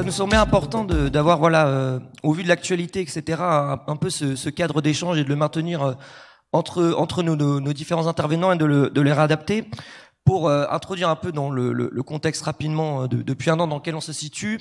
ça nous semblait important d'avoir, voilà, euh, au vu de l'actualité, etc., un, peu ce, cadre d'échange et de le maintenir euh, entre entre nos, différents intervenants et de, les réadapter pour euh, introduire un peu dans le, contexte rapidement depuis un an dans lequel on se situe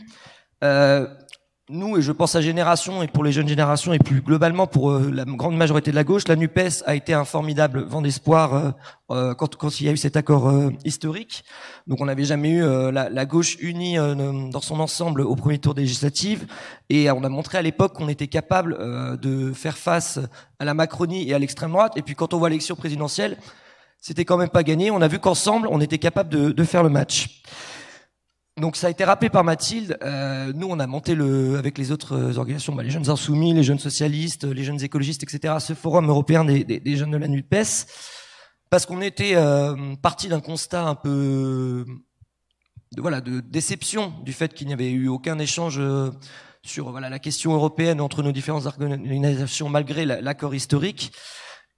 nous, et je pense à Génération et pour les jeunes générations, et plus globalement pour euh, la grande majorité de la gauche, la NUPES a été un formidable vent d'espoir euh, euh, quand, quand, il y a eu cet accord historique. Donc on n'avait jamais eu la, gauche unie dans son ensemble au premier tour des législatives, et on a montré à l'époque qu'on était capable de faire face à la Macronie et à l'extrême droite, et puis quand on voit l'élection présidentielle, c'était quand même pas gagné, on a vu qu'ensemble, on était capable de, de faire le match donc ça a été rappelé par Mathilde. Euh, nous, on a monté le, avec les autres euh, organisations, bah, les jeunes insoumis, les jeunes socialistes, les jeunes écologistes, etc. Ce forum européen des, jeunes de la NUPES, parce qu'on était euh, parti d'un constat un peu, de, voilà, de déception du fait qu'il n'y avait eu aucun échange sur voilà la question européenne entre nos différentes organisations, malgré l'accord historique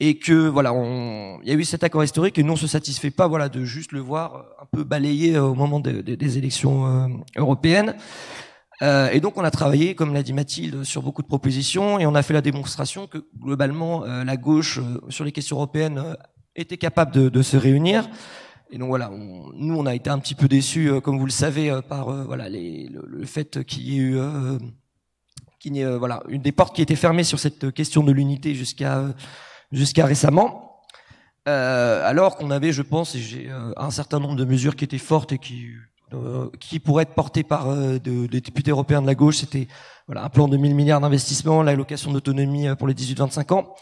et que voilà, on, il y a eu cet accord historique et nous on se satisfait pas voilà de juste le voir euh, un peu balayé euh, au moment des élections euh, européennes. Euh, et donc on a travaillé, comme l'a dit Mathilde, sur beaucoup de propositions et on a fait la démonstration que globalement la gauche sur les questions européennes était capable de, de, se réunir. Et donc voilà, nous on a été un petit peu déçus, comme vous le savez, par voilà le, fait qu'il y ait eu qu'il y ait, voilà une des portes qui était fermée sur cette question de l'unité jusqu'à jusqu'à récemment. Euh, alors qu'on avait, je pense, j'ai euh, un certain nombre de mesures qui étaient fortes et qui, euh, qui pourraient être portées par euh, des députés européens de la gauche. C'était voilà, un plan de 1000 milliards d'investissement, l'allocation d'autonomie pour les 18-25 ans.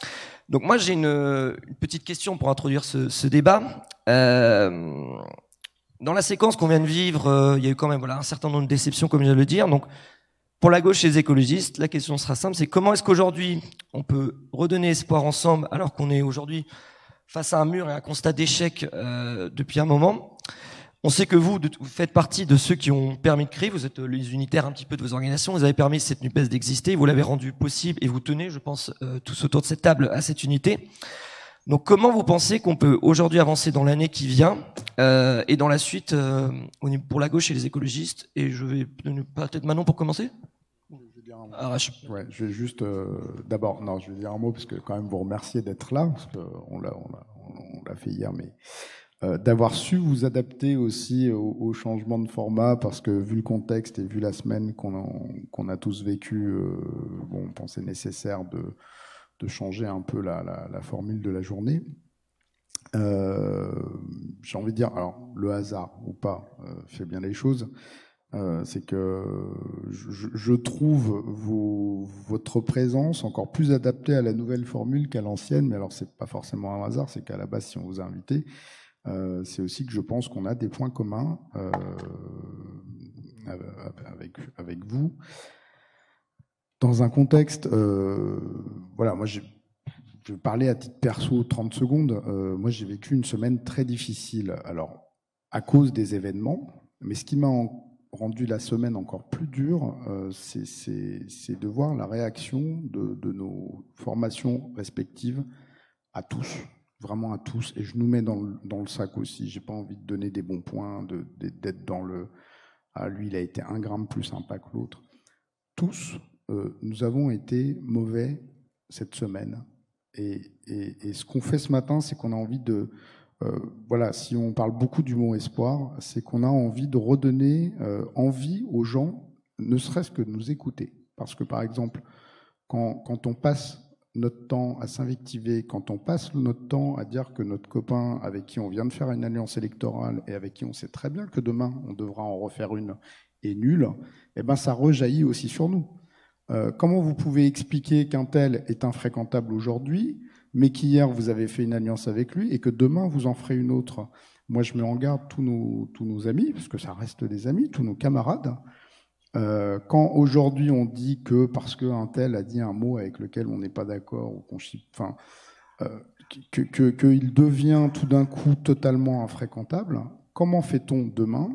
Donc moi, j'ai une, une, petite question pour introduire ce, ce débat. dans la séquence qu'on vient de vivre, il y a eu quand même voilà, un certain nombre de déceptions, comme je viens de le dire. Donc pour la gauche et les écologistes, la question sera simple, c'est comment est-ce qu'aujourd'hui on peut redonner espoir ensemble alors qu'on est aujourd'hui face à un mur et un constat d'échec euh, depuis un moment on sait que vous, vous, faites partie de ceux qui ont permis de créer, vous êtes euh, les unitaires un petit peu de vos organisations, vous avez permis cette NUPES d'exister, vous l'avez rendu possible et vous tenez, je pense, euh, tous autour de cette table à cette unité. Donc comment vous pensez qu'on peut aujourd'hui avancer dans l'année qui vient euh, et dans la suite euh, pour la gauche et les écologistes Et je vais peut-être Manon pour commencer. Je vais, dire ah, Ouais, je vais juste euh, d'abord, non, je vais dire un mot parce que quand même vous remercier d'être là, parce qu'on l'a, on l'a, fait hier, mais d'avoir su vous adapter aussi au, changement de format, parce que vu le contexte et vu la semaine qu'on a, tous vécu, bon, on pensait nécessaire de, de changer un peu la, formule de la journée. Euh, j'ai envie de dire, alors le hasard ou pas euh, fait bien les choses. Euh, c'est que je, trouve votre présence encore plus adaptée à la nouvelle formule qu'à l'ancienne. Mais alors, c'est pas forcément un hasard, c'est qu'à la base, si on vous a invité, c'est aussi que je pense qu'on a des points communs avec, avec vous dans un contexte, euh, voilà, moi je vais parler à titre perso 30 secondes. Euh, moi, j'ai vécu une semaine très difficile. Alors, à cause des événements, mais ce qui m'a rendu la semaine encore plus dure, euh, c'est de voir la réaction de, nos formations respectives à tous, vraiment à tous. Et je nous mets dans le, sac aussi. J'ai pas envie de donner des bons points, d'être dans le. Ah, lui, il a été un gramme plus sympa que l'autre. Tous euh, nous avons été mauvais cette semaine. Et, ce qu'on fait ce matin, c'est qu'on a envie de... Euh, voilà, si on parle beaucoup du mot espoir, c'est qu'on a envie de redonner euh, envie aux gens, ne serait-ce que de nous écouter. Parce que par exemple, quand, on passe notre temps à s'invectiver, quand on passe notre temps à dire que notre copain avec qui on vient de faire une alliance électorale et avec qui on sait très bien que demain on devra en refaire une est nul, eh ben ça rejaillit aussi sur nous. Euh, comment vous pouvez expliquer qu'un tel est infréquentable aujourd'hui, mais qu'hier vous avez fait une alliance avec lui et que demain vous en ferez une autre Moi, je mets en garde tous nos, tous nos amis, parce que ça reste des amis, tous nos camarades. Euh, quand aujourd'hui on dit que parce qu'un tel a dit un mot avec lequel on n'est pas d'accord ou qu'on euh, qu'il devient tout d'un coup totalement infréquentable, comment fait-on demain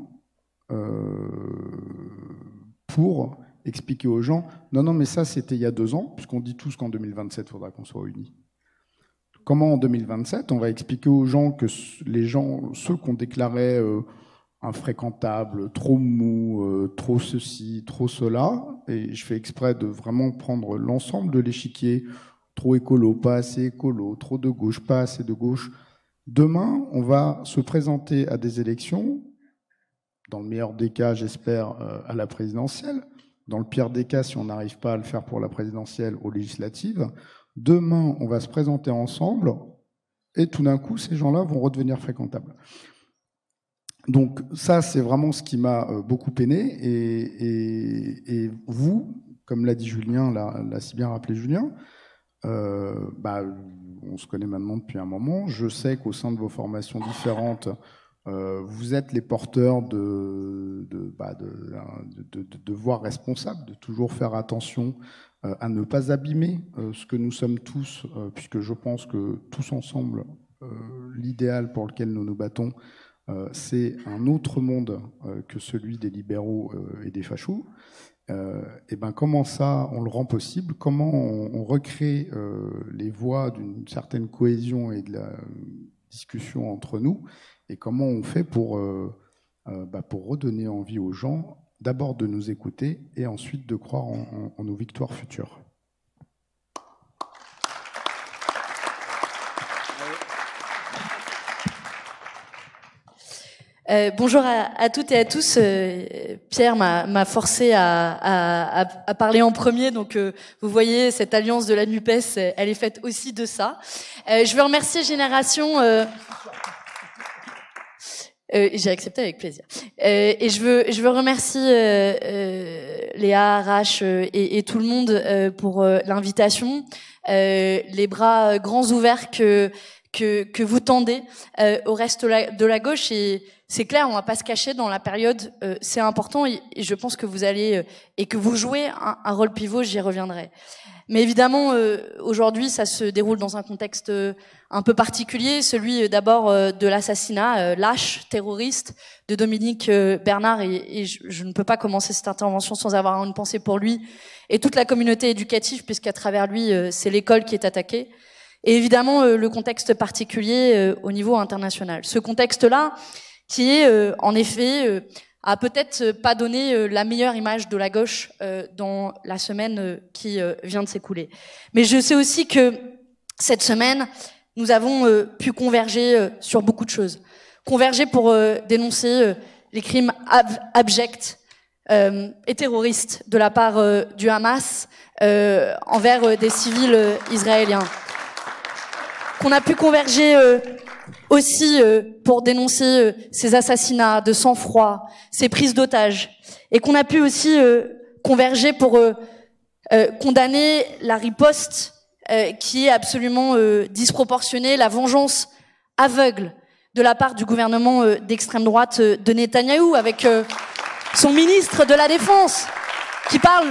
pour expliquer aux gens, non, non, mais ça c'était il y a deux ans, puisqu'on dit tous qu'en 2027, il faudra qu'on soit unis. Comment en 2027, on va expliquer aux gens que les gens, ceux qu'on déclarait euh, infréquentables, trop mou euh, trop ceci, trop cela, et je fais exprès de vraiment prendre l'ensemble de l'échiquier, trop écolo, pas assez écolo, trop de gauche, pas assez de gauche. Demain, on va se présenter à des élections, dans le meilleur des cas, j'espère, euh, à la présidentielle, dans le pire des cas, si on n'arrive pas à le faire pour la présidentielle ou législative, demain, on va se présenter ensemble et tout d'un coup, ces gens-là vont redevenir fréquentables. Donc ça, c'est vraiment ce qui m'a euh, beaucoup peiné. Et, vous, comme l'a dit Julien, l'a si bien rappelé Julien, euh, bah, on se connaît maintenant depuis un moment. Je sais qu'au sein de vos formations différentes, euh, vous êtes les porteurs de, de, bah, responsables, de toujours faire attention euh, à ne pas abîmer euh, ce que nous sommes tous, puisque je pense que tous ensemble, l'idéal pour lequel nous nous battons, c'est un autre monde que celui des libéraux et des fachos. et ben comment ça, on le rend possible Comment on recrée les voies d'une certaine cohésion et de la discussion entre nous et comment on fait pour, euh, euh, bah, pour redonner envie aux gens d'abord de nous écouter et ensuite de croire en, nos victoires futures. Euh, bonjour à, toutes et à tous. Pierre m'a forcé à, parler en premier, donc vous voyez cette alliance de la Nupes, elle est faite aussi de ça. je veux remercier Génération. Euh, j'ai accepté avec plaisir. Euh, et je veux, je veux remercier euh, euh Léa, Arache euh, et, et, tout le monde pour l'invitation, les bras grands ouverts que que, que vous tendez au reste de la, de la gauche et c'est clair, on va pas se cacher dans la période, euh, c'est important et, je pense que vous allez euh, et que vous jouez un, rôle pivot, j'y reviendrai. Mais évidemment, euh, aujourd'hui, ça se déroule dans un contexte un peu particulier, celui d'abord de l'assassinat lâche, terroriste, de Dominique Bernard, et, je, je, ne peux pas commencer cette intervention sans avoir une pensée pour lui et toute la communauté éducative, puisqu'à travers lui, c'est l'école qui est attaquée et évidemment le contexte particulier au niveau international. Ce contexte-là, qui euh, en effet euh, a peut-être pas donné euh, la meilleure image de la gauche dans la semaine qui vient de s'écouler. Mais je sais aussi que cette semaine, nous avons pu converger sur beaucoup de choses. Converger pour dénoncer les crimes abjects et terroristes de la part du Hamas envers des civils israéliens. Qu'on a pu converger aussi euh, pour dénoncer euh, ces assassinats de sang-froid, ces prises d'otages, et qu'on a pu aussi euh, converger pour condamner la riposte qui est absolument disproportionnée, la vengeance aveugle de la part du gouvernement d'extrême droite de Netanyahou, avec son ministre de la Défense qui parle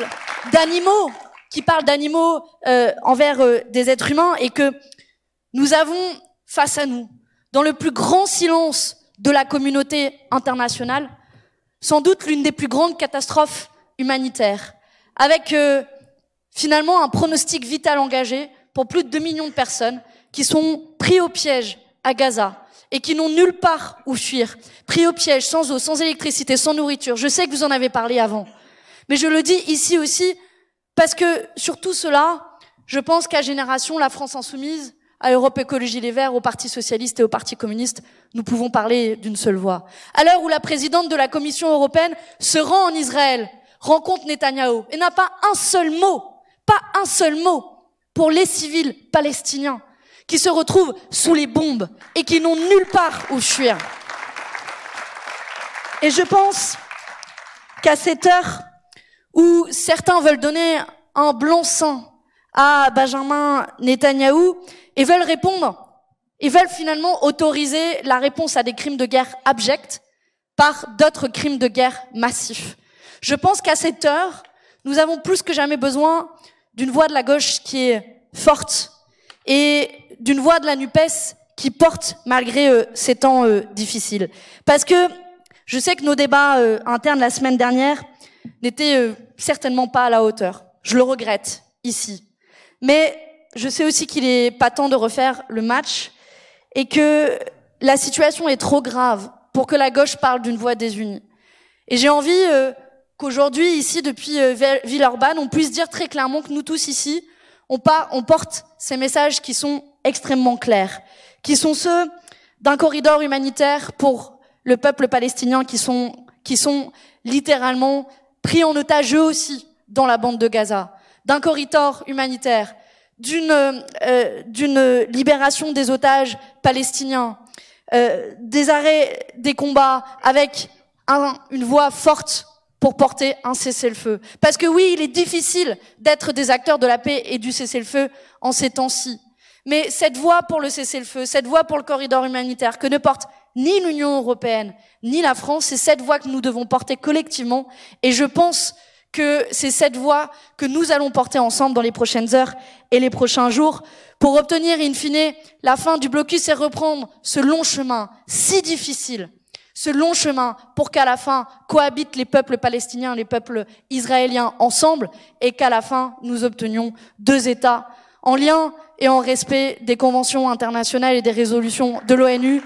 d'animaux, qui parle d'animaux envers des êtres humains, et que nous avons face à nous dans le plus grand silence de la communauté internationale, sans doute l'une des plus grandes catastrophes humanitaires, avec euh, finalement un pronostic vital engagé pour plus de 2 millions de personnes qui sont pris au piège à Gaza et qui n'ont nulle part où fuir, pris au piège, sans eau, sans électricité, sans nourriture. Je sais que vous en avez parlé avant, mais je le dis ici aussi parce que sur tout cela, je pense qu'à Génération, la France insoumise, à Europe Écologie Les Verts, au Parti Socialiste et au Parti Communiste, nous pouvons parler d'une seule voix. À l'heure où la présidente de la Commission européenne se rend en Israël, rencontre Netanyahu et n'a pas un seul mot, pas un seul mot pour les civils palestiniens qui se retrouvent sous les bombes et qui n'ont nulle part où fuir. Et je pense qu'à cette heure où certains veulent donner un blanc-seing à Benjamin Netanyahu et veulent répondre. et veulent finalement autoriser la réponse à des crimes de guerre abjects par d'autres crimes de guerre massifs. Je pense qu'à cette heure, nous avons plus que jamais besoin d'une voix de la gauche qui est forte et d'une voix de la NUPES qui porte malgré euh, ces temps euh, difficiles. Parce que je sais que nos débats euh, internes la semaine dernière n'étaient certainement pas à la hauteur. Je le regrette ici. Mais je sais aussi qu'il n'est pas temps de refaire le match et que la situation est trop grave pour que la gauche parle d'une voix désunie. Et j'ai envie euh, qu'aujourd'hui, ici, depuis euh, Villeurbanne, on puisse dire très clairement que nous tous ici, on, on porte ces messages qui sont extrêmement clairs, qui sont ceux d'un corridor humanitaire pour le peuple palestinien qui sont, qui sont littéralement pris en otage eux aussi dans la bande de Gaza d'un corridor humanitaire, euh, d'une libération des otages palestiniens, euh, des arrêts des combats avec un, une voix forte pour porter un cessez-le-feu. Parce que oui, il est difficile d'être des acteurs de la paix et du cessez-le-feu en ces temps-ci. Mais cette voix pour le cessez-le-feu, cette voix pour le corridor humanitaire que ne porte ni l'Union européenne, ni la France, c'est cette voix que nous devons porter collectivement. Et je pense que c'est cette voie que nous allons porter ensemble dans les prochaines heures et les prochains jours pour obtenir in fine la fin du blocus et reprendre ce long chemin si difficile, ce long chemin pour qu'à la fin cohabitent les peuples palestiniens, et les peuples israéliens ensemble et qu'à la fin nous obtenions deux États en lien et en respect des conventions internationales et des résolutions de l'ONU,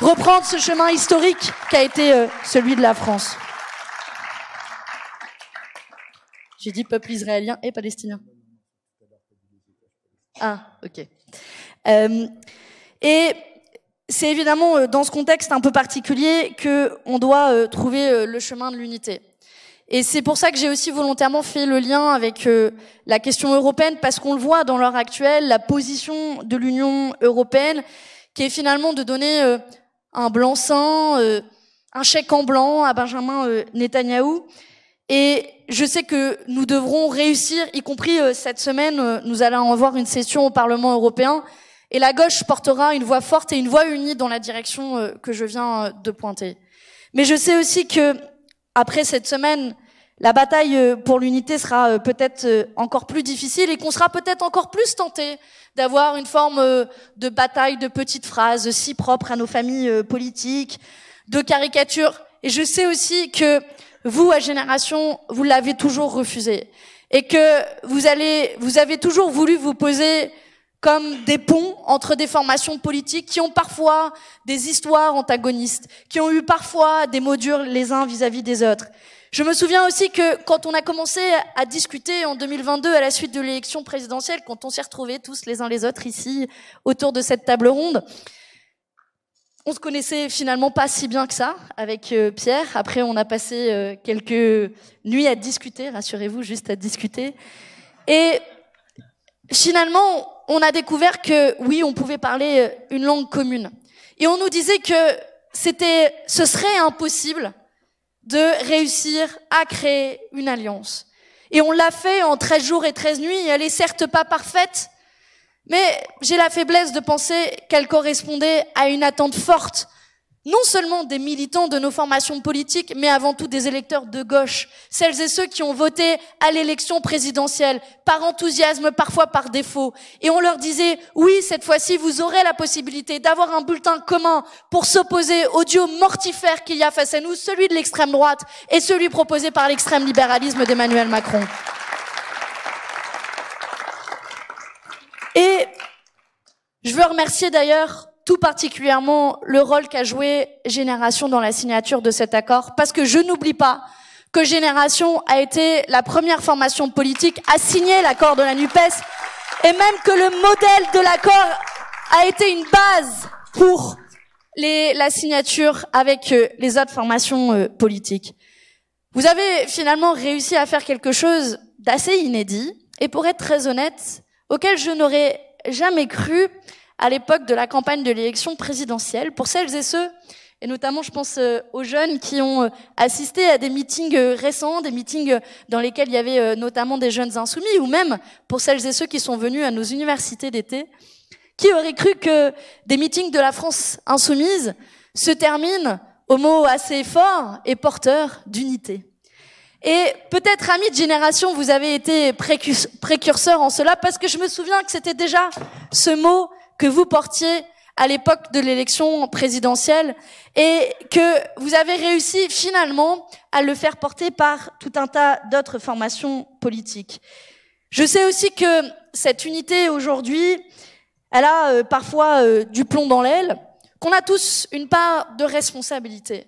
reprendre ce chemin historique qui a été euh, celui de la France. J'ai dit peuple israélien et palestinien. Ah, ok. Euh, et c'est évidemment euh, dans ce contexte un peu particulier que on doit euh, trouver le chemin de l'unité. Et c'est pour ça que j'ai aussi volontairement fait le lien avec la question européenne, parce qu'on le voit dans l'heure actuelle, la position de l'Union européenne, qui est finalement de donner un blanc-seing, un chèque en blanc à Benjamin Netanyahu. Et je sais que nous devrons réussir, y compris euh, cette semaine, euh, nous allons avoir une session au Parlement européen, et la gauche portera une voix forte et une voix unie dans la direction euh, que je viens de pointer. Mais je sais aussi que, après cette semaine, la bataille pour l'unité sera peut-être encore plus difficile et qu'on sera peut-être encore plus tenté d'avoir une forme de bataille de petites phrases si propres à nos familles politiques, de caricatures. Et je sais aussi que vous, à génération, vous l'avez toujours refusé. Et que vous allez, vous avez toujours voulu vous poser comme des ponts entre des formations politiques qui ont parfois des histoires antagonistes, qui ont eu parfois des mots durs les uns vis-à-vis -vis des autres. Je me souviens aussi que quand on a commencé à discuter en 2022 à la suite de l'élection présidentielle, quand on s'est retrouvés tous les uns les autres ici autour de cette table ronde, on se connaissait finalement pas si bien que ça avec euh, Pierre. Après, on a passé euh, quelques nuits à discuter, rassurez-vous, juste à discuter. Et finalement, on a découvert que oui, on pouvait parler euh, une langue commune. Et on nous disait que c'était, ce serait impossible de réussir à créer une alliance. Et on l'a fait en 13 jours et 13 nuits. Elle est certes pas parfaite, mais j'ai la faiblesse de penser qu'elle correspondait à une attente forte, non seulement des militants de nos formations politiques, mais avant tout des électeurs de gauche, celles et ceux qui ont voté à l'élection présidentielle, par enthousiasme, parfois par défaut. Et on leur disait, oui, cette fois-ci, vous aurez la possibilité d'avoir un bulletin commun pour s'opposer au duo mortifère qu'il y a face à nous, celui de l'extrême droite et celui proposé par l'extrême libéralisme d'Emmanuel Macron. Et je veux remercier d'ailleurs tout particulièrement le rôle qu'a joué Génération dans la signature de cet accord, parce que je n'oublie pas que Génération a été la première formation politique à signer l'accord de la NUPES, et même que le modèle de l'accord a été une base pour la signature avec euh, les autres formations euh, politiques. Vous avez finalement réussi à faire quelque chose d'assez inédit, et pour être très honnête, auquel je n'aurais jamais cru à l'époque de la campagne de l'élection présidentielle. Pour celles et ceux, et notamment je pense euh, aux jeunes qui ont euh, assisté à des meetings euh, récents, des meetings dans lesquels il y avait notamment des jeunes insoumis, ou même pour celles et ceux qui sont venus à nos universités d'été, qui auraient cru que des meetings de la France insoumise se terminent au mot assez fort et porteur d'unité et peut-être, amis de génération, vous avez été précurseur en cela, parce que je me souviens que c'était déjà ce mot que vous portiez à l'époque de l'élection présidentielle, et que vous avez réussi finalement à le faire porter par tout un tas d'autres formations politiques. Je sais aussi que cette unité aujourd'hui, elle a euh, parfois euh, du plomb dans l'aile, qu'on a tous une part de responsabilité.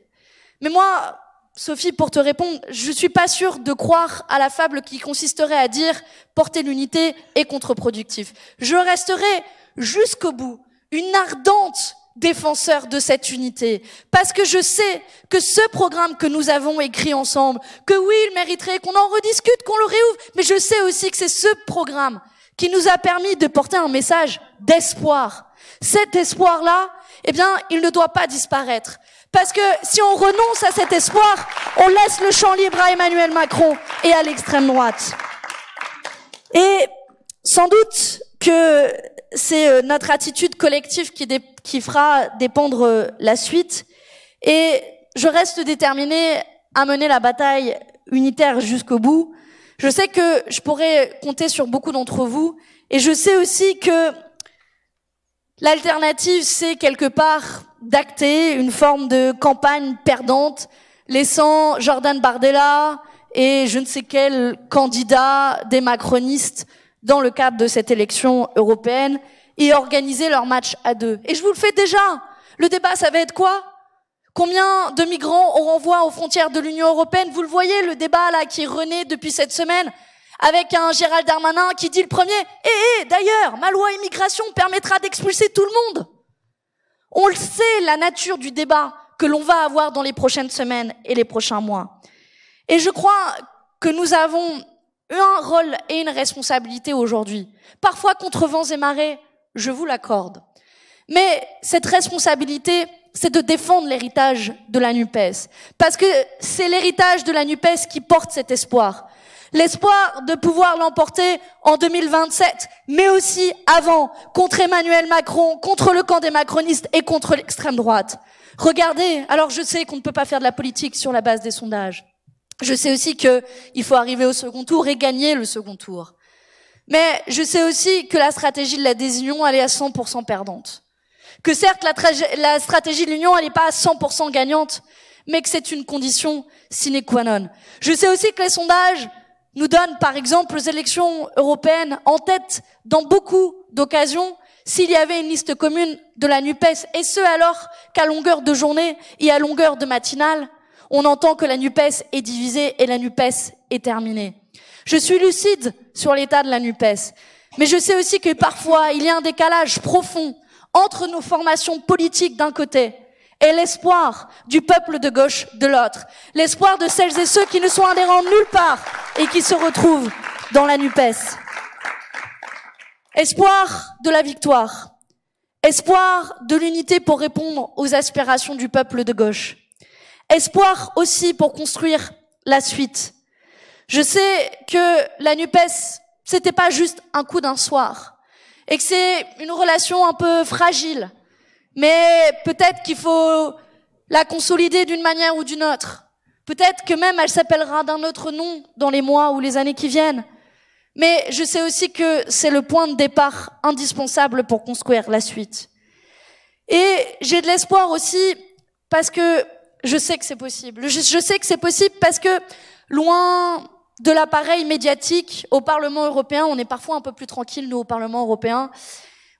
Mais moi, Sophie, pour te répondre, je ne suis pas sûre de croire à la fable qui consisterait à dire porter l'unité est contre-productif. Je resterai jusqu'au bout une ardente défenseur de cette unité, parce que je sais que ce programme que nous avons écrit ensemble, que oui, il mériterait qu'on en rediscute, qu'on le réouvre, mais je sais aussi que c'est ce programme qui nous a permis de porter un message d'espoir. Cet espoir-là, eh bien, il ne doit pas disparaître. Parce que si on renonce à cet espoir, on laisse le champ libre à Emmanuel Macron et à l'extrême droite. Et sans doute que c'est euh, notre attitude collective qui, fera dépendre euh, la suite. Et je reste déterminée à mener la bataille unitaire jusqu'au bout. Je sais que je pourrais compter sur beaucoup d'entre vous. Et je sais aussi que l'alternative, c'est quelque part d'acter une forme de campagne perdante, laissant Jordan Bardella et je ne sais quel candidat des macronistes dans le cadre de cette élection européenne et organiser leur match à deux. Et je vous le fais déjà. Le débat, ça va être quoi Combien de migrants on renvoie aux frontières de l'Union européenne Vous le voyez, le débat là qui rené depuis cette semaine avec un Gérald Darmanin qui dit le premier, Eh, eh d'ailleurs, ma loi immigration permettra d'expulser tout le monde. On le sait, la nature du débat que l'on va avoir dans les prochaines semaines et les prochains mois. Et je crois que nous avons un rôle et une responsabilité aujourd'hui. Parfois contre vents et marées, je vous l'accorde. Mais cette responsabilité, c'est de défendre l'héritage de la NUPES. Parce que c'est l'héritage de la NUPES qui porte cet espoir l'espoir de pouvoir l'emporter en 2027, mais aussi avant, contre Emmanuel Macron, contre le camp des macronistes et contre l'extrême droite. Regardez, alors je sais qu'on ne peut pas faire de la politique sur la base des sondages. Je sais aussi il faut arriver au second tour et gagner le second tour. Mais je sais aussi que la stratégie de la désunion, elle est à 100% perdante. Que certes, la, la stratégie de l'union, elle n'est pas à 100% gagnante, mais que c'est une condition sine qua non. Je sais aussi que les sondages, nous donne, par exemple, aux élections européennes en tête dans beaucoup d'occasions s'il y avait une liste commune de la NUPES, et ce alors qu'à longueur de journée et à longueur de matinale, on entend que la NUPES est divisée et la NUPES est terminée. Je suis lucide sur l'état de la NUPES, mais je sais aussi que parfois il y a un décalage profond entre nos formations politiques d'un côté et l'espoir du peuple de gauche de l'autre, l'espoir de celles et ceux qui ne sont adhérents nulle part et qui se retrouvent dans la NUPES. Espoir de la victoire, espoir de l'unité pour répondre aux aspirations du peuple de gauche, espoir aussi pour construire la suite. Je sais que la NUPES, c'était pas juste un coup d'un soir et que c'est une relation un peu fragile mais peut-être qu'il faut la consolider d'une manière ou d'une autre. Peut-être que même elle s'appellera d'un autre nom dans les mois ou les années qui viennent. Mais je sais aussi que c'est le point de départ indispensable pour construire la suite. Et j'ai de l'espoir aussi parce que je sais que c'est possible. Je, sais que c'est possible parce que loin de l'appareil médiatique au Parlement européen, on est parfois un peu plus tranquille, nous, au Parlement européen.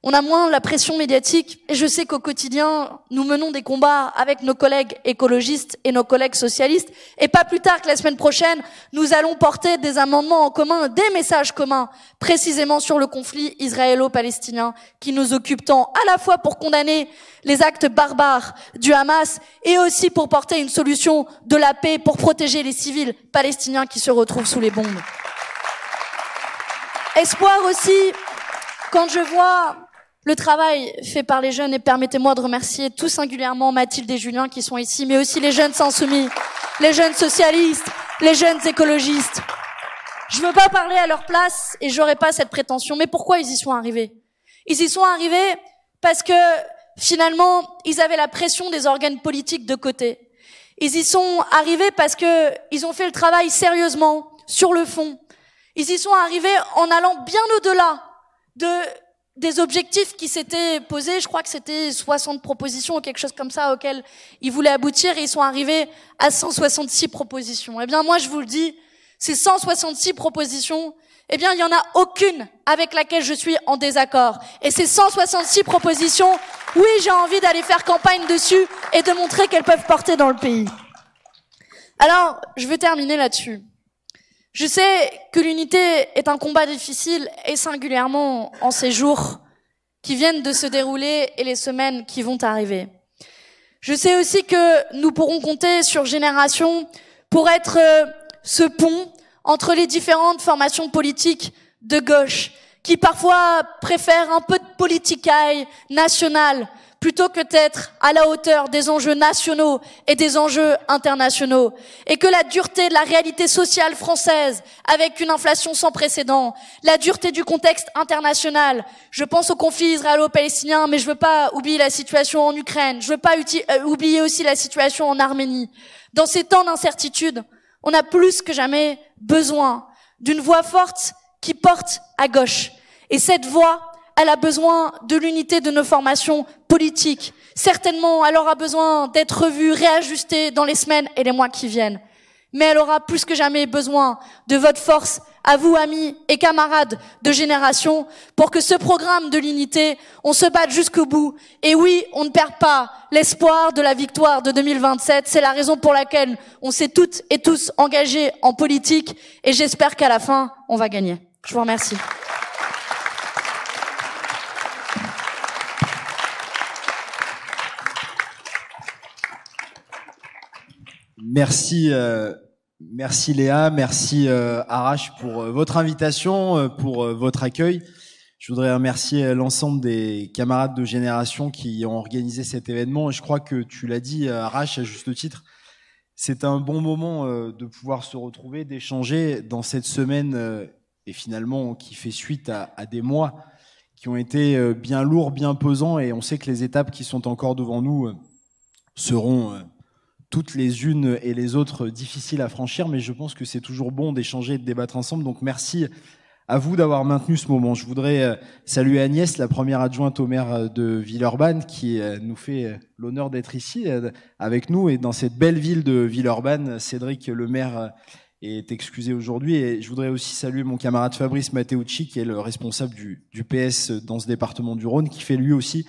On a moins la pression médiatique. Et je sais qu'au quotidien, nous menons des combats avec nos collègues écologistes et nos collègues socialistes. Et pas plus tard que la semaine prochaine, nous allons porter des amendements en commun, des messages communs, précisément sur le conflit israélo-palestinien qui nous occupe tant, à la fois pour condamner les actes barbares du Hamas et aussi pour porter une solution de la paix pour protéger les civils palestiniens qui se retrouvent sous les bombes. Espoir aussi quand je vois le travail fait par les jeunes, et permettez-moi de remercier tout singulièrement Mathilde et Julien qui sont ici, mais aussi les jeunes sans soumis, les jeunes socialistes, les jeunes écologistes. Je ne veux pas parler à leur place et j'aurais pas cette prétention. Mais pourquoi ils y sont arrivés? Ils y sont arrivés parce que finalement, ils avaient la pression des organes politiques de côté. Ils y sont arrivés parce que ils ont fait le travail sérieusement, sur le fond. Ils y sont arrivés en allant bien au-delà de des objectifs qui s'étaient posés, je crois que c'était 60 propositions ou quelque chose comme ça auxquelles ils voulaient aboutir et ils sont arrivés à 166 propositions. Eh bien moi je vous le dis, ces 166 propositions, eh bien il n'y en a aucune avec laquelle je suis en désaccord. Et ces 166 propositions, oui j'ai envie d'aller faire campagne dessus et de montrer qu'elles peuvent porter dans le pays. Alors je vais terminer là-dessus. Je sais que l'unité est un combat difficile et singulièrement en ces jours qui viennent de se dérouler et les semaines qui vont arriver. Je sais aussi que nous pourrons compter sur Génération pour être euh, ce pont entre les différentes formations politiques de gauche qui parfois préfèrent un peu de politicaille nationale plutôt que d'être à la hauteur des enjeux nationaux et des enjeux internationaux, et que la dureté de la réalité sociale française, avec une inflation sans précédent, la dureté du contexte international, je pense au conflit israélo-palestinien, mais je ne veux pas oublier la situation en Ukraine, je veux pas euh, oublier aussi la situation en Arménie. Dans ces temps d'incertitude, on a plus que jamais besoin d'une voix forte qui porte à gauche. Et cette voix, elle a besoin de l'unité de nos formations politiques. Certainement, elle aura besoin d'être revue, réajustée dans les semaines et les mois qui viennent. Mais elle aura plus que jamais besoin de votre force, à vous, amis et camarades de génération, pour que ce programme de l'unité, on se batte jusqu'au bout. Et oui, on ne perd pas l'espoir de la victoire de 2027. C'est la raison pour laquelle on s'est toutes et tous engagés en politique. Et j'espère qu'à la fin, on va gagner. Je vous remercie. Merci, euh, merci Léa, merci euh, pour euh, votre invitation, euh, pour votre accueil. Je voudrais remercier l'ensemble des camarades de génération qui ont organisé cet événement. Et je crois que tu l'as dit, Arash, à juste titre, c'est un bon moment de pouvoir se retrouver, d'échanger dans cette semaine et finalement qui fait suite à, à, des mois qui ont été bien lourds, bien pesants. Et on sait que les étapes qui sont encore devant nous seront toutes les unes et les autres difficiles à franchir, mais je pense que c'est toujours bon d'échanger et de débattre ensemble. Donc merci à vous d'avoir maintenu ce moment. Je voudrais euh, saluer Agnès, la première adjointe au maire euh, de Villeurbanne, qui euh, nous fait l'honneur d'être ici avec nous et dans cette belle ville de Villeurbanne. Cédric, le maire, est excusé aujourd'hui. Et je voudrais aussi saluer mon camarade Fabrice Matteucci, qui est le responsable du, du PS dans ce département du Rhône, qui fait lui aussi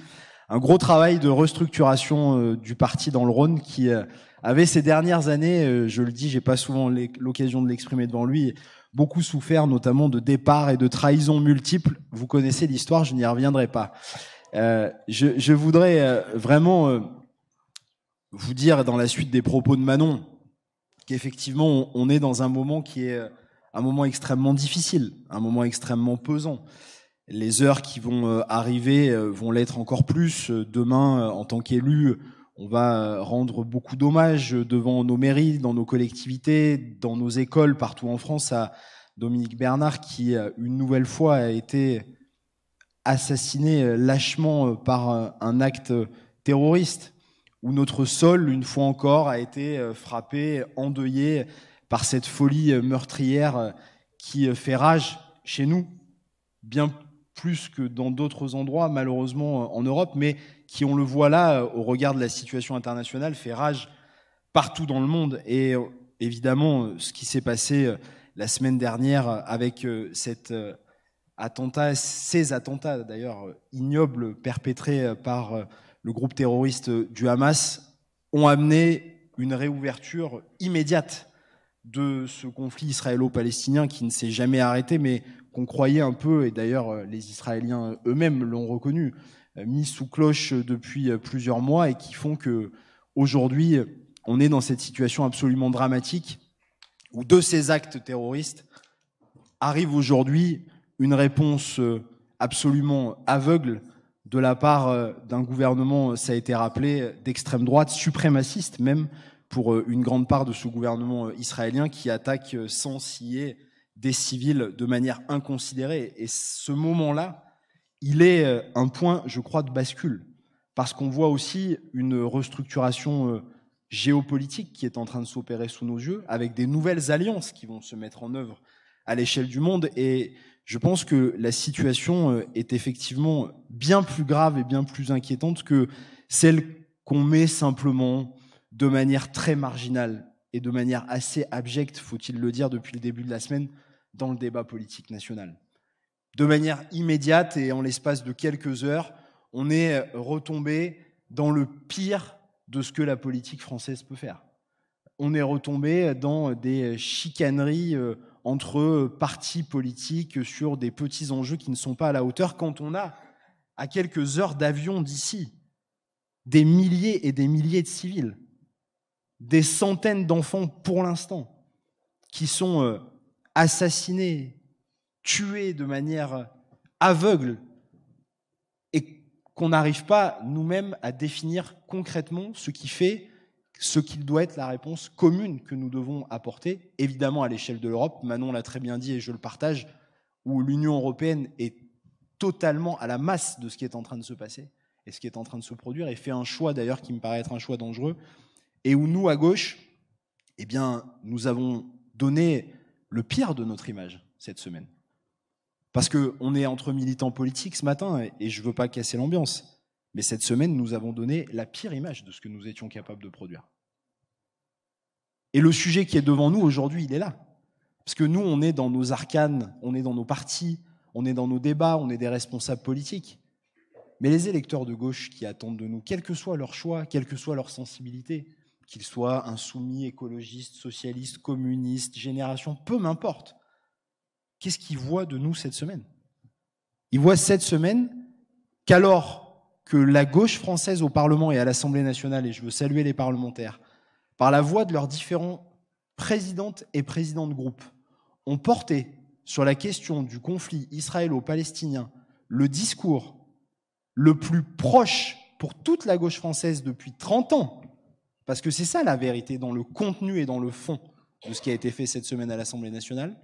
un gros travail de restructuration du parti dans le Rhône, qui avait ces dernières années, euh, je le dis, j'ai pas souvent l'occasion de l'exprimer devant lui, beaucoup souffert notamment de départs et de trahisons multiples. Vous connaissez l'histoire, je n'y reviendrai pas. Euh, je, je, voudrais euh, vraiment euh, vous dire dans la suite des propos de Manon qu'effectivement on est dans un moment qui est un moment extrêmement difficile, un moment extrêmement pesant. Les heures qui vont arriver vont l'être encore plus. Demain, en tant qu'élu, on va euh, rendre beaucoup d'hommages devant nos mairies, dans nos collectivités, dans nos écoles, partout en France, à Dominique Bernard, qui euh, une nouvelle fois a été assassiné euh, lâchement par un acte terroriste, où notre sol, une fois encore, a été frappé, endeuillé par cette folie meurtrière qui fait rage chez nous, bien plus que dans d'autres endroits, malheureusement en Europe, mais qui, on le voit là, euh, au regard de la situation internationale, fait rage partout dans le monde. Et euh, évidemment, euh, ce qui s'est passé la semaine dernière avec ces attentats d'ailleurs ignobles perpétrés par le groupe terroriste du Hamas, ont amené une réouverture immédiate de ce conflit israélo-palestinien qui ne s'est jamais arrêté, mais qu'on croyait un peu, et d'ailleurs les Israéliens eux-mêmes l'ont reconnu, euh, mis sous cloche euh, depuis euh, plusieurs mois et qui font que aujourd'hui on est dans cette situation absolument dramatique où de ces actes terroristes arrive aujourd'hui une réponse absolument aveugle de la part d'un gouvernement, ça a été rappelé, d'extrême droite, suprémaciste même, pour une grande part de ce gouvernement israélien qui attaque sans scier des civils de manière inconsidérée. Et ce moment-là, il est euh, un point, je crois, de bascule, parce qu'on voit aussi une restructuration euh, géopolitique qui est en train de s'opérer sous nos yeux, avec des nouvelles alliances qui vont se mettre en œuvre à l'échelle du monde. Et je pense que la situation euh, est effectivement bien plus grave et bien plus inquiétante que celle qu'on met simplement de manière très marginale et de manière assez abjecte, faut-il le dire, depuis le début de la semaine, dans le débat politique national de manière immédiate et en l'espace de quelques heures, on est euh, retombé dans le pire de ce que la politique française peut faire. On est retombé dans des chicaneries euh, entre euh, partis politiques sur des petits enjeux qui ne sont pas à la hauteur quand on a, à quelques heures d'avion d'ici, des milliers et des milliers de civils, des centaines d'enfants pour l'instant, qui sont assassinés, tuer de manière aveugle et qu'on n'arrive pas nous-mêmes à définir concrètement ce qui fait ce qu'il doit être la réponse commune que nous devons apporter, évidemment à l'échelle de l'Europe, Manon l'a très bien dit et je le partage, où l'Union européenne est totalement à la masse de ce qui est en train de se passer et ce qui est en train de se produire, et fait un choix d'ailleurs qui me paraît être un choix dangereux, et où nous, à gauche, eh bien, nous avons donné le pire de notre image cette semaine. Parce qu'on est entre militants politiques ce matin, et je ne veux pas casser l'ambiance, mais cette semaine, nous avons donné la pire image de ce que nous étions capables de produire. Et le sujet qui est devant nous aujourd'hui, il est là. Parce que nous, on est dans nos arcanes, on est dans nos partis, on est dans nos débats, on est des responsables politiques. Mais les électeurs de gauche qui attendent de nous, quel que soit leur choix, quelle que soit leur sensibilité, qu'ils soient insoumis, écologistes, socialistes, communistes, génération, peu m'importe, qu'est-ce qu'il voit de nous cette semaine Il voit cette semaine qu'alors que la gauche française au Parlement et à l'Assemblée nationale, et je veux saluer les parlementaires, par la voix de leurs différents présidentes et présidents de groupe, ont porté sur la question du conflit israélo-palestinien le discours le plus proche pour toute la gauche française depuis 30 ans, parce que c'est ça la vérité dans le contenu et dans le fond de ce qui a été fait cette semaine à l'Assemblée nationale,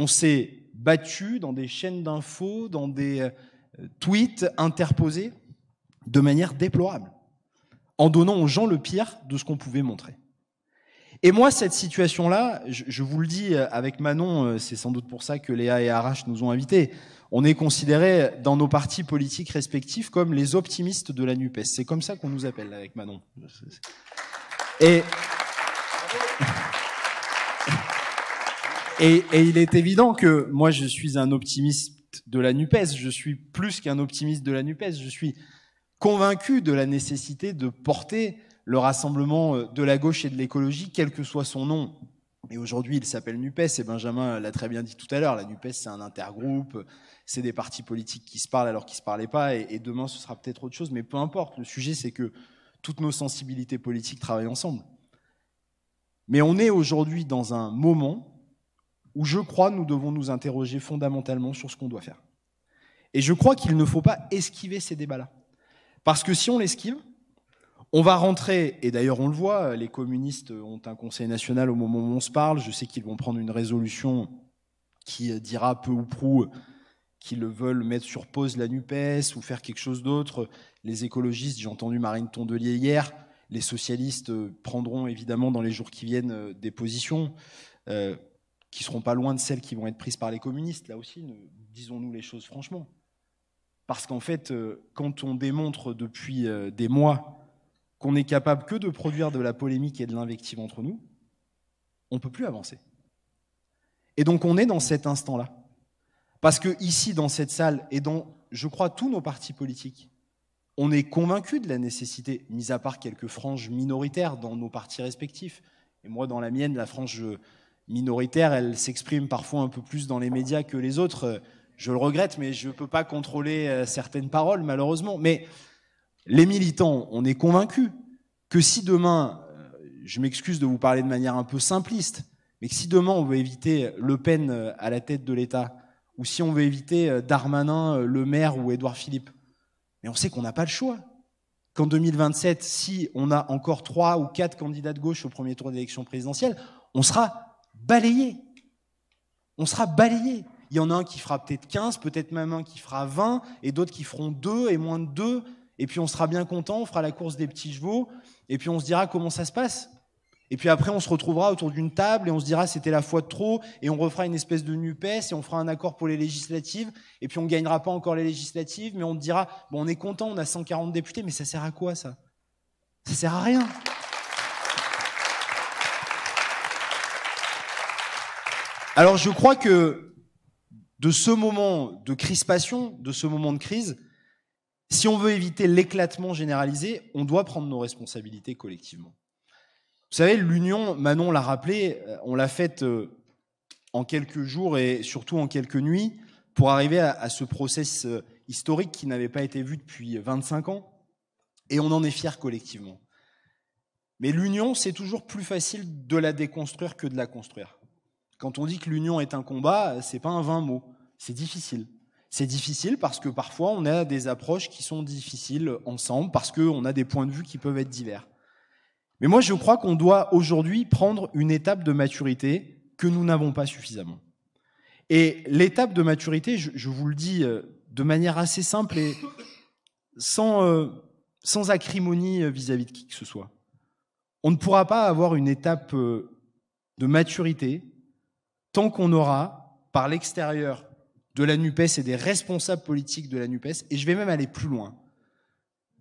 on s'est battu dans des chaînes d'infos, dans des euh, tweets interposés de manière déplorable, en donnant aux gens le pire de ce qu'on pouvait montrer. Et moi, cette situation-là, je, vous le dis euh, avec Manon, euh, c'est sans doute pour ça que Léa et Arrache nous ont invités, on est considérés dans nos partis politiques respectifs comme les optimistes de la NUPES. C'est comme ça qu'on nous appelle avec Manon. Et Et, il est évident que moi, je suis un optimiste de la NUPES. Je suis plus qu'un optimiste de la NUPES. Je suis convaincu de la nécessité de porter le rassemblement euh, de la gauche et de l'écologie, quel que soit son nom. Et aujourd'hui, il s'appelle NUPES, et Benjamin l'a très bien dit tout à l'heure, la NUPES, c'est un intergroupe, c'est des partis politiques qui se parlent alors qu'ils ne se parlaient pas, et demain, ce sera peut-être autre chose, mais peu importe, le sujet, c'est que toutes nos sensibilités politiques travaillent ensemble. Mais on est aujourd'hui dans un moment où je crois nous devons nous interroger fondamentalement sur ce qu'on doit faire. Et je crois qu'il ne faut pas esquiver ces débats-là. Parce que si on l'esquive, on va rentrer, et d'ailleurs on le voit, les communistes ont un conseil national au moment où on se parle, je sais qu'ils vont prendre une résolution qui dira peu ou prou qu'ils veulent mettre sur pause la NUPES ou faire quelque chose d'autre. Les écologistes, j'ai entendu Marine Tondelier hier, les socialistes prendront évidemment dans les jours qui viennent euh, des positions. Euh, qui seront pas loin de celles qui vont être prises par les communistes, là aussi, disons-nous les choses franchement. Parce qu'en fait, euh, quand on démontre depuis euh, des mois qu'on est capable que de produire de la polémique et de l'invective entre nous, on ne peut plus avancer. Et donc on est dans cet instant-là. Parce que ici, dans cette salle, et dans, je crois, tous nos partis politiques, on est convaincu de la nécessité, mis à part quelques franges minoritaires dans nos partis respectifs, et moi dans la mienne, la frange minoritaire, elle s'exprime parfois un peu plus dans les médias que les autres. Euh, je le regrette, mais je ne peux pas contrôler euh, certaines paroles, malheureusement. Mais les militants, on est convaincus que si demain, euh, je m'excuse de vous parler de manière un peu simpliste, mais que si demain on veut éviter Le Pen à la tête de l'État, ou si on veut éviter Darmanin, Le Maire ou Édouard Philippe, mais on sait qu'on n'a pas le choix. Qu'en 2027, si on a encore trois ou quatre candidats de gauche au premier tour d'élection présidentielle, on sera balayé. On sera balayé. Il y en a un qui fera peut-être 15, peut-être même un qui fera 20, et d'autres qui feront 2 et moins de 2. Et puis on sera bien content, on fera la course des petits chevaux, et puis on se dira comment ça se passe. Et puis après, on se retrouvera autour d'une table et on se dira c'était la fois de trop, et on refera une espèce de NUPES et on fera un accord pour les législatives, et puis on ne gagnera pas encore les législatives, mais on dira bon, on est content, on a 140 députés, mais ça sert à quoi ça Ça sert à rien. Alors je crois que de ce moment de crispation, de ce moment de crise, si on veut éviter l'éclatement généralisé, on doit prendre nos responsabilités collectivement. Vous savez, l'union, Manon l'a rappelé, euh, on l'a faite euh, en quelques jours et surtout en quelques nuits pour arriver à ce process euh, historique qui n'avait pas été vu depuis 25 ans. Et on en est fier collectivement. Mais l'union, c'est toujours plus facile de la déconstruire que de la construire. Quand on dit que l'union est un combat, c'est pas un vain mot. C'est difficile. C'est difficile parce que parfois on a des approches qui sont difficiles ensemble, parce qu'on a des points de vue qui peuvent être divers. Mais moi, je crois qu'on doit aujourd'hui prendre une étape de maturité que nous n'avons pas suffisamment. Et l'étape de maturité, je, vous le dis euh, de manière assez simple et sans, euh, sans acrimonie vis à -vis de qui que ce soit. On ne pourra pas avoir une étape euh, de maturité tant qu'on aura, par l'extérieur de la NUPES et des responsables politiques de la NUPES, et je vais même aller plus loin,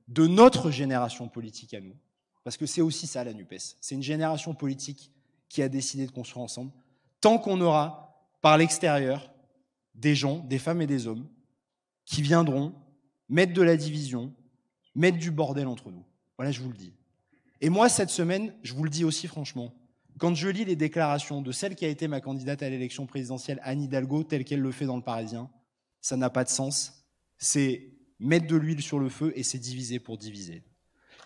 de notre génération politique à nous, parce que c'est aussi ça la NUPES, c'est une génération politique qui a décidé de construire ensemble, tant qu'on aura, par l'extérieur, des gens, des femmes et des hommes, qui viendront mettre de la division, mettre du bordel entre nous. Voilà, je vous le dis. Et moi, cette semaine, je vous le dis aussi franchement, quand je lis les déclarations de celle qui a été ma candidate à l'élection présidentielle, Anne Hidalgo, telle qu'elle le fait dans le Parisien, ça n'a pas de sens. C'est mettre de l'huile sur le feu et c'est diviser pour diviser.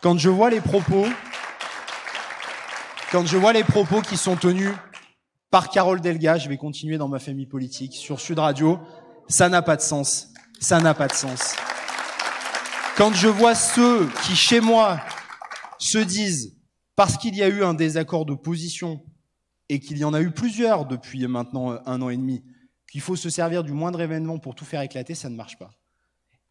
Quand je vois les propos, quand je vois les propos qui sont tenus par Carole Delga, je vais continuer dans ma famille politique, sur Sud Radio, ça n'a pas de sens. Ça n'a pas de sens. Quand je vois ceux qui, chez moi, se disent parce qu'il y a eu un désaccord de position et qu'il y en a eu plusieurs depuis maintenant euh, un an et demi, qu'il faut se servir du moindre événement pour tout faire éclater, ça ne marche pas.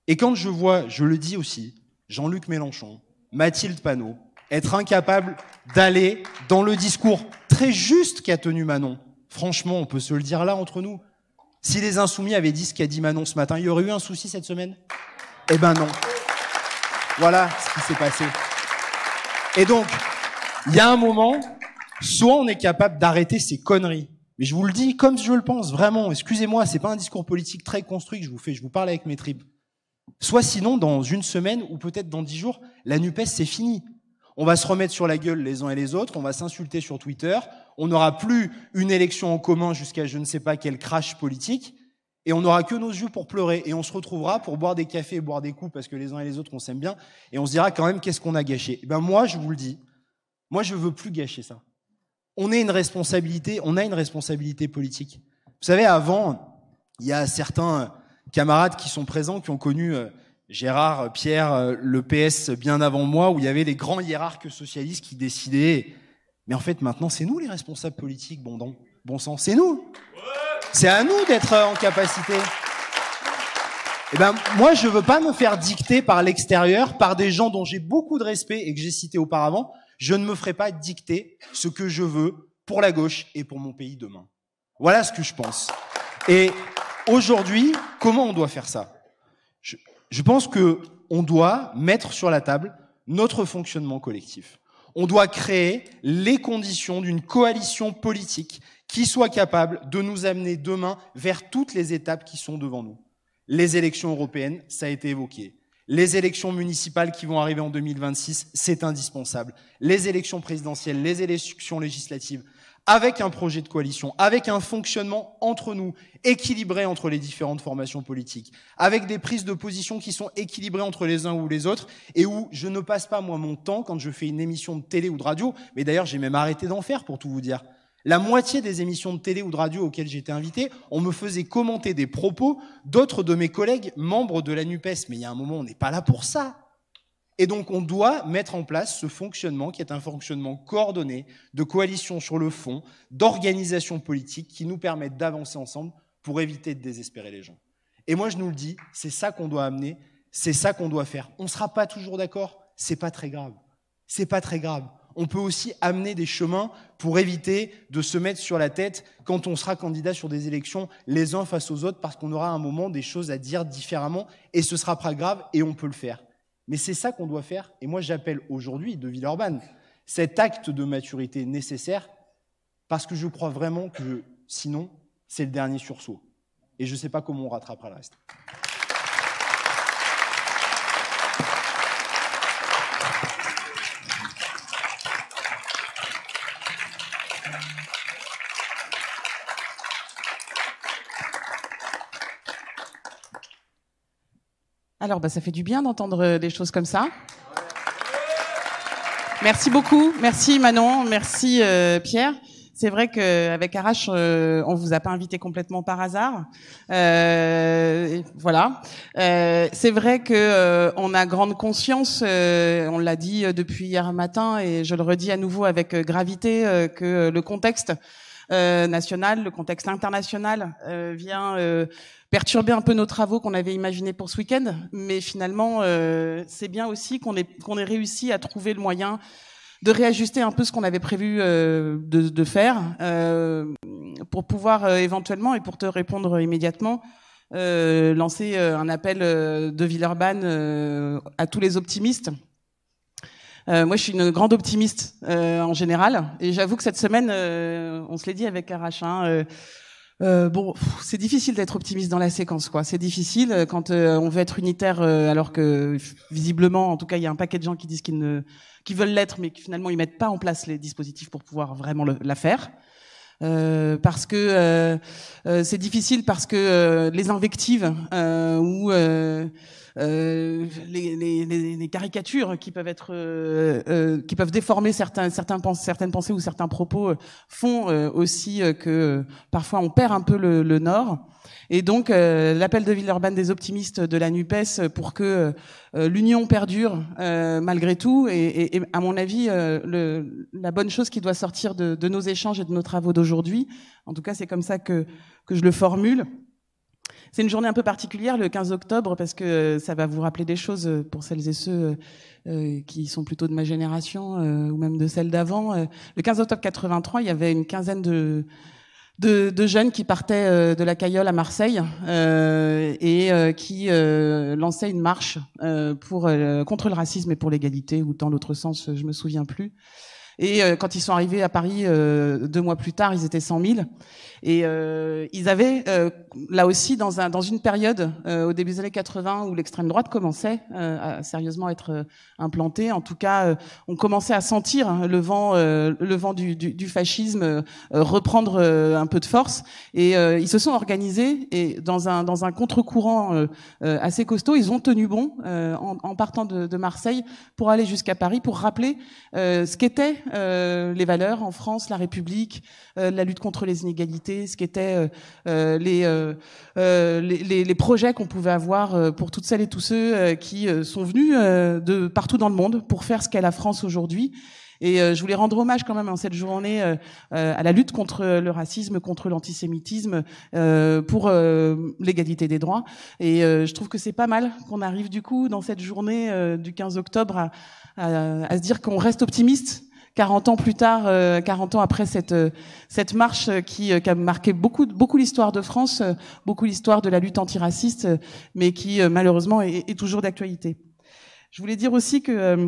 Et quand je vois, je le dis aussi, Jean-Luc Mélenchon, Mathilde Panot, être incapable d'aller dans le discours très juste qu'a tenu Manon, franchement, on peut se le dire là entre nous, si les insoumis avaient dit ce qu'a dit Manon ce matin, il y aurait eu un souci cette semaine Eh ben non. Voilà ce qui s'est passé. Et donc, il y a un moment, soit on est capable d'arrêter ces conneries. Mais je vous le dis comme je le pense, vraiment. Excusez-moi, c'est pas un discours politique très construit que je vous fais. Je vous parle avec mes tripes. Soit sinon, dans une semaine ou peut-être dans dix jours, la Nupes c'est fini. On va se remettre sur la gueule les uns et les autres. On va s'insulter sur Twitter. On n'aura plus une élection en commun jusqu'à je ne sais pas quel crash politique. Et on n'aura que nos yeux pour pleurer. Et on se retrouvera pour boire des cafés et boire des coups parce que les uns et les autres on s'aime bien. Et on se dira quand même qu'est-ce qu'on a gâché. Et eh ben moi, je vous le dis, moi, je veux plus gâcher ça. On est une responsabilité, on a une responsabilité politique. Vous savez, avant, il y a certains camarades qui sont présents, qui ont connu euh, Gérard, Pierre, euh, le PS bien avant moi, où il y avait les grands hiérarques socialistes qui décidaient. Mais en fait, maintenant, c'est nous les responsables politiques, bon, bon sang, c'est nous. C'est à nous d'être euh, en capacité. Eh ben, moi, je veux pas me faire dicter par l'extérieur, par des gens dont j'ai beaucoup de respect et que j'ai cité auparavant, je ne me ferai pas dicter ce que je veux pour la gauche et pour mon pays demain. Voilà ce que je pense. Et aujourd'hui, comment on doit faire ça je, pense que on doit mettre sur la table notre fonctionnement collectif. On doit créer les conditions d'une coalition politique qui soit capable de nous amener demain vers toutes les étapes qui sont devant nous. Les élections européennes, ça a été évoqué les élections municipales qui vont arriver en 2026, c'est indispensable. Les élections présidentielles, les élections législatives, avec un projet de coalition, avec un fonctionnement entre nous, équilibré entre les différentes formations politiques, avec des prises de position qui sont équilibrées entre les uns ou les autres, et où je ne passe pas, moi, mon temps quand je fais une émission de télé ou de radio, mais d'ailleurs j'ai même arrêté d'en faire, pour tout vous dire. La moitié des émissions de télé ou de radio auxquelles j'étais invité, on me faisait commenter des propos d'autres de mes collègues membres de la NUPES. Mais il y a un moment, on n'est pas là pour ça. Et donc, on doit mettre en place ce fonctionnement qui est un fonctionnement coordonné, de coalition sur le fond, d'organisation politique qui nous permettent d'avancer ensemble pour éviter de désespérer les gens. Et moi, je nous le dis, c'est ça qu'on doit amener, c'est ça qu'on doit faire. On ne sera pas toujours d'accord, c'est pas très grave. C'est pas très grave on peut aussi amener des chemins pour éviter de se mettre sur la tête quand on sera candidat sur des élections les uns face aux autres parce qu'on aura un moment des choses à dire différemment et ce sera pas grave et on peut le faire. Mais c'est ça qu'on doit faire et moi j'appelle aujourd'hui de Villeurbanne cet acte de maturité nécessaire parce que je crois vraiment que sinon c'est le dernier sursaut et je ne sais pas comment on rattrapera le reste. Alors, bah, ça fait du bien d'entendre euh, des choses comme ça. Merci beaucoup. Merci Manon. Merci euh, Pierre. C'est vrai qu'avec Arache, on euh, on vous a pas invité complètement par hasard. voilà. c'est vrai que on a grande conscience. on l'a dit depuis hier matin et je le redis à nouveau avec gravité que le contexte national, le contexte international vient perturber un peu nos travaux qu'on avait imaginés pour ce week-end. Mais finalement, euh, c'est bien aussi qu'on ait, qu'on ait réussi à trouver le moyen de réajuster un peu ce qu'on avait prévu euh, de, faire euh, pour pouvoir éventuellement, et pour te répondre immédiatement, lancer un appel de Villeurbanne à tous les optimistes. moi, je suis une grande optimiste en général, et j'avoue que cette semaine, on se l'est dit avec Arachin, hein, euh, bon, c'est difficile d'être optimiste dans la séquence, quoi. C'est difficile euh, quand euh, on veut être unitaire, alors que visiblement, en tout cas, il y a un paquet de gens qui disent qu'ils ne, veulent l'être, mais finalement ils mettent pas en place les dispositifs pour pouvoir vraiment la faire. parce que c'est difficile parce que les invectives ou euh, les, les, les, caricatures qui peuvent être, euh, euh, qui peuvent déformer certains, certains pens certaines pensées ou certains propos euh, font aussi que parfois on perd un peu le, le Nord. Et donc l'appel de Villeurbanne des optimistes de la Nupes pour que l'union perdure malgré tout. Et, et, et, à mon avis, le, la bonne chose qui doit sortir de, de, nos échanges et de nos travaux d'aujourd'hui, en tout cas c'est comme ça que, que je le formule, c'est une journée un peu particulière le 15 octobre parce que euh, ça va vous rappeler des choses euh, pour celles et ceux euh, qui sont plutôt de ma génération ou même de celles d'avant. Le 15 octobre 83, il y avait une quinzaine de jeunes qui partaient de la Cayolle à Marseille et qui lançaient une marche pour contre le racisme et pour l'égalité ou dans l'autre sens, je me souviens plus. Et euh, quand ils sont arrivés à Paris euh, deux mois plus tard, ils étaient 100 000. Et euh, ils avaient, là aussi, dans, un, dans une période au début des années 80 où l'extrême droite commençait à sérieusement être implantée, en tout cas, on commençait à sentir hein, le vent, le vent du, du, du fascisme reprendre un peu de force. Et ils se sont organisés et dans un, dans un contre-courant assez costaud, ils ont tenu bon en, en, partant de, de Marseille pour aller jusqu'à Paris pour rappeler ce qu'était euh, les valeurs en France, la République, euh, la lutte contre les inégalités, ce qu'étaient euh, euh les, les, les, projets qu'on pouvait avoir pour toutes celles et tous ceux qui sont venus de partout dans le monde pour faire ce qu'est la France aujourd'hui. Et je voulais rendre hommage quand même en cette journée à la lutte contre le racisme, contre l'antisémitisme, pour l'égalité des droits. Et je trouve que c'est pas mal qu'on arrive du coup dans cette journée du 15 octobre à, à se dire qu'on reste optimiste 40 ans plus tard, 40 euh, ans après cette euh, cette marche euh, qui, a marqué beaucoup beaucoup l'histoire de France, beaucoup l'histoire de la lutte antiraciste, mais qui malheureusement est, toujours d'actualité. Je voulais dire aussi que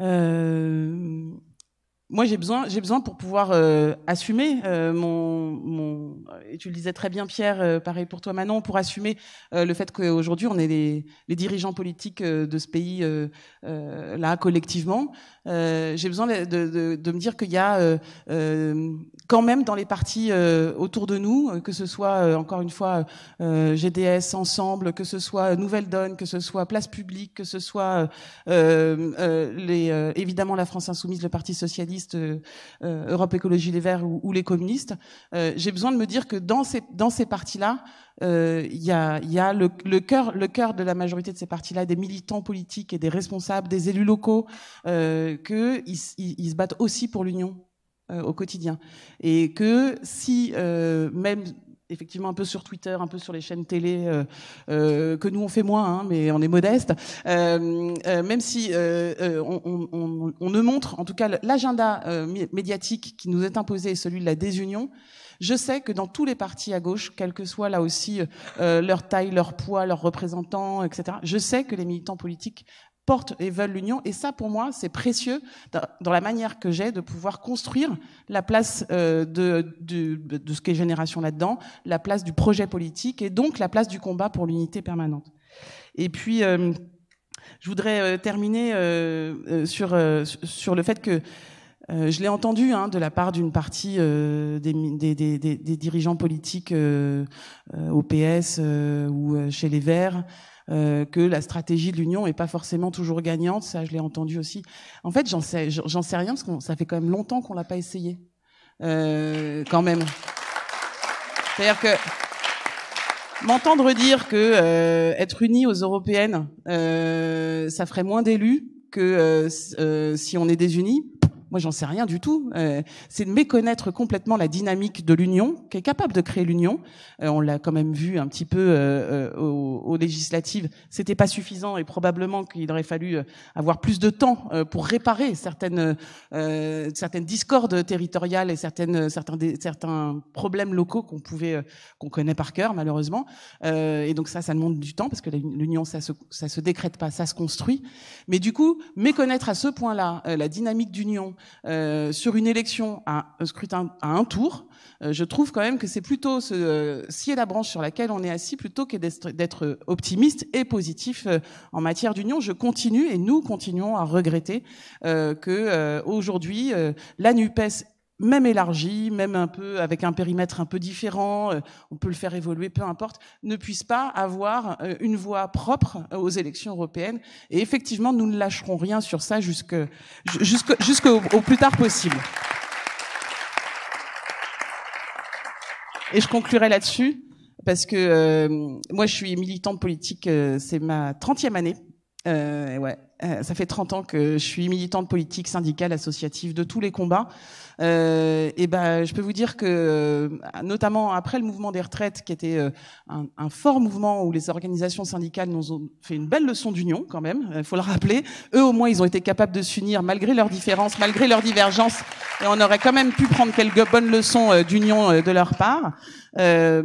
euh, moi j'ai besoin j'ai besoin pour pouvoir euh, assumer euh, mon, et tu le disais très bien Pierre euh, pareil pour toi Manon pour assumer le fait qu'aujourd'hui on est les, dirigeants politiques de ce pays là collectivement j'ai besoin de, me dire qu'il y a quand même dans les partis autour de nous que ce soit encore une fois GDS ensemble que ce soit Nouvelle Donne que ce soit Place Publique que ce soit les évidemment la France Insoumise le Parti Socialiste euh, euh, Europe Écologie Les Verts ou, les communistes, euh, j'ai besoin de me dire que dans ces, dans ces partis-là, il y a, le, cœur, le cœur de la majorité de ces partis-là, des militants politiques et des responsables, des élus locaux, que qu'ils ils, se battent aussi pour l'union au quotidien. Et que si, même effectivement un peu sur Twitter, un peu sur les chaînes télé, euh, euh, que nous on fait moins, hein, mais on est modeste, euh, même si on, on, on, ne montre, en tout cas l'agenda médiatique qui nous est imposé est celui de la désunion, je sais que dans tous les partis à gauche, quelle que soit là aussi leur taille, leur poids, leurs représentants, etc., je sais que les militants politiques portent et veulent l'union. Et ça, pour moi, c'est précieux dans la manière que j'ai de pouvoir construire la place euh, de, de, de ce qu'est Génération là-dedans, la place du projet politique et donc la place du combat pour l'unité permanente. Et puis, euh, je voudrais euh, terminer sur, sur le fait que je l'ai entendu hein, de la part d'une partie des, des, dirigeants politiques au PS ou chez les Verts, euh, que la stratégie de l'Union n'est pas forcément toujours gagnante. Ça, je l'ai entendu aussi. En fait, j'en sais, j'en sais rien parce que ça fait quand même longtemps qu'on l'a pas essayé, euh, quand même. C'est-à-dire que m'entendre dire que euh, être unis aux européennes, euh, ça ferait moins d'élus que euh, si on est désunis. Moi, j'en sais rien du tout. Euh, c'est de méconnaître complètement la dynamique de l'Union, qui est capable de créer l'Union. Euh, on l'a quand même vu un petit peu euh, aux, aux, législatives. C'était pas suffisant et probablement qu'il aurait fallu avoir plus de temps pour réparer certaines certaines discordes territoriales et certaines certains certains problèmes locaux qu'on pouvait qu'on connaît par cœur malheureusement. et donc ça, ça demande du temps parce que l'Union, ça se ça se décrète pas, ça se construit. Mais du coup, méconnaître à ce point-là la dynamique d'Union euh, sur une élection à un scrutin à un tour, euh, je trouve quand même que c'est plutôt ce, euh, scier la branche sur laquelle on est assis plutôt que d'être euh, optimiste et positif en matière d'union. Je continue et nous continuons à regretter que aujourd'hui la Nupes même élargi, même un peu avec un périmètre un peu différent, euh, on peut le faire évoluer, peu importe, ne puisse pas avoir euh, une voix propre euh, aux élections européennes. Et effectivement, nous ne lâcherons rien sur ça jusqu'au jusque au plus tard possible. Et je conclurai là-dessus, parce que moi je suis militante politique, c'est ma 30e année. Euh, ouais, euh, ça fait 30 ans que je suis militante politique, syndicale, associative, de tous les combats. Euh, et ben, je peux vous dire que, euh, notamment après le mouvement des retraites, qui était euh, un, fort mouvement où les organisations syndicales nous ont fait une belle leçon d'union, quand même, il faut le rappeler. Eux, au moins, ils ont été capables de s'unir malgré leurs différences, malgré leurs divergences, et on aurait quand même pu prendre quelques bonnes leçons d'union de leur part. Euh,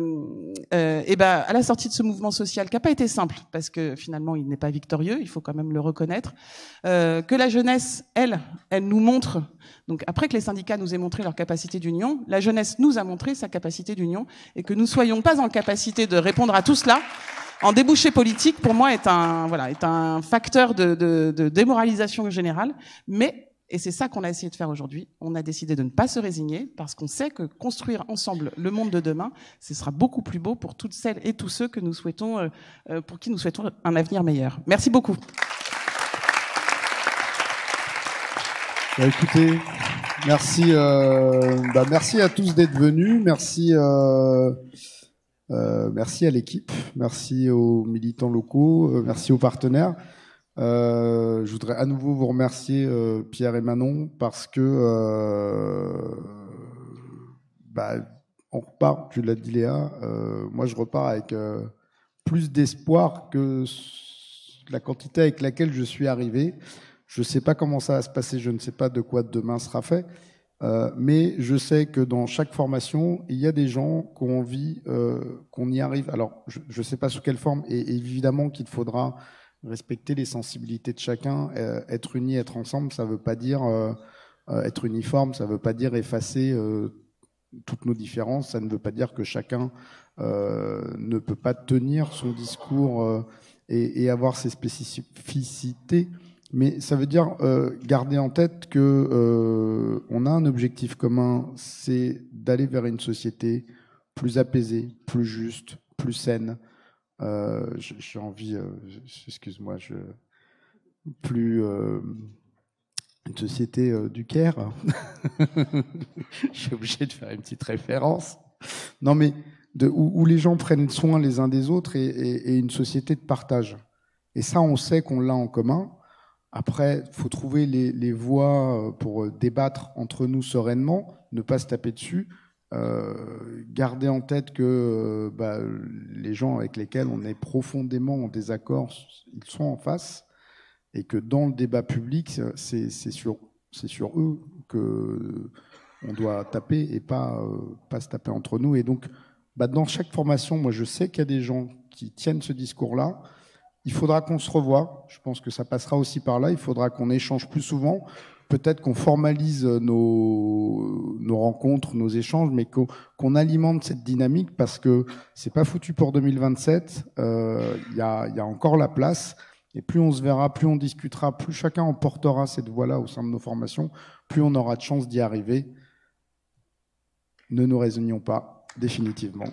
et ben, à la sortie de ce mouvement social, qui n'a pas été simple, parce que finalement, il n'est pas victorieux, il faut quand même le reconnaître. Euh, que la jeunesse, elle, elle nous montre, donc après que les syndicats nous aient montré leur capacité d'union, la jeunesse nous a montré sa capacité d'union, et que nous ne soyons pas en capacité de répondre à tout cela en débouché politique, pour moi, est un, voilà, est un facteur de, de démoralisation générale, mais et c'est ça qu'on a essayé de faire aujourd'hui. On a décidé de ne pas se résigner parce qu'on sait que construire ensemble le monde de demain, ce sera beaucoup plus beau pour toutes celles et tous ceux que nous souhaitons, euh, euh, pour qui nous souhaitons un avenir meilleur. Merci beaucoup. Bah, écoutez, merci, euh, bah, merci à tous d'être venus. Merci. Euh, euh, merci à l'équipe, merci aux militants locaux, merci aux partenaires. je voudrais à nouveau vous remercier, Pierre et Manon, parce que bah, on repart, tu l'as dit Léa, moi je repars avec plus d'espoir que la quantité avec laquelle je suis arrivé. Je ne sais pas comment ça va se passer, je ne sais pas de quoi demain sera fait, euh, mais je sais que dans chaque formation, il y a des gens qui ont envie euh, qu'on y arrive. Alors, je ne sais pas sous quelle forme, et évidemment qu'il faudra respecter les sensibilités de chacun. Euh, être unis, être ensemble, ça ne veut pas dire être uniforme, ça ne veut pas dire effacer toutes nos différences, ça ne veut pas dire que chacun ne peut pas tenir son discours et avoir ses spécificités. Mais ça veut dire euh, garder en tête que euh, on a un objectif commun, c'est d'aller vers une société plus apaisée, plus juste, plus saine. Euh, j'ai envie, excuse-moi, je plus une société du Caire. je suis obligé de faire une petite référence. Non, mais où, les gens prennent soin les uns des autres et une société de partage. Et ça, on sait qu'on l'a en commun. Après, il faut trouver les, voies euh, pour euh, débattre entre nous sereinement, ne pas se taper dessus, euh, garder en tête que euh, bah, les gens avec lesquels on est profondément en désaccord, ils sont en face, et que dans le débat public, c'est sur, eux que on doit taper et pas, pas se taper entre nous. Et donc, bah, dans chaque formation, moi je sais qu'il y a des gens qui tiennent ce discours-là il faudra qu'on se revoie. Je pense que ça passera aussi par là. Il faudra qu'on échange plus souvent. Peut-être qu'on formalise nos, rencontres, nos échanges, mais qu'on alimente cette dynamique parce que c'est pas foutu pour 2027. Il euh, y, a, encore la place. Et plus on se verra, plus on discutera, plus chacun emportera cette voie-là au sein de nos formations, plus on aura de chances d'y arriver. Ne nous raisonnions pas, définitivement.